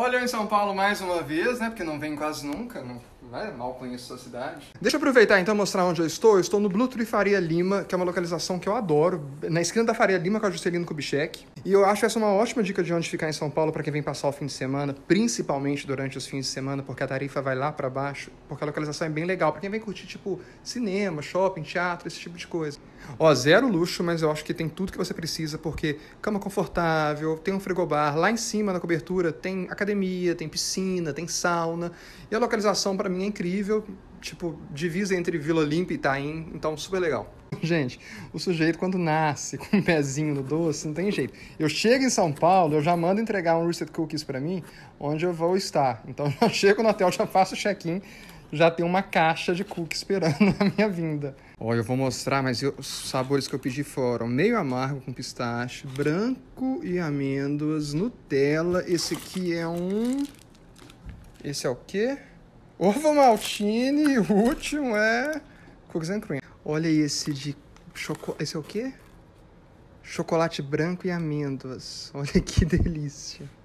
Olha eu em São Paulo mais uma vez, né? Porque não vem quase nunca, não, né? mal conheço sua cidade. Deixa eu aproveitar então mostrar onde eu estou. Eu estou no Bluetooth Faria Lima, que é uma localização que eu adoro, na esquina da Faria Lima com a Juscelino Kubitschek. E eu acho essa uma ótima dica de onde ficar em São Paulo para quem vem passar o fim de semana, principalmente durante os fins de semana, porque a tarifa vai lá para baixo, porque a localização é bem legal para quem vem curtir tipo cinema, shopping, teatro, esse tipo de coisa. Ó, zero luxo, mas eu acho que tem tudo que você precisa, porque cama confortável, tem um frigobar, lá em cima na cobertura tem academia, tem piscina, tem sauna. E a localização para mim é incrível, tipo, divisa entre Vila Limpa e Itaim, então super legal. Gente, o sujeito quando nasce com um pezinho no doce, não tem jeito. Eu chego em São Paulo, eu já mando entregar um roasted Cookies para mim, onde eu vou estar. Então eu chego no hotel, já faço o check-in, já tem uma caixa de cookie esperando a minha vinda. Olha, eu vou mostrar, mas eu, os sabores que eu pedi foram meio amargo com pistache, branco e amêndoas, Nutella. Esse aqui é um. Esse é o quê? Ovo maltine. E o último é. Cookies and cream. Olha esse de chocolate. Esse é o quê? Chocolate branco e amêndoas. Olha que delícia.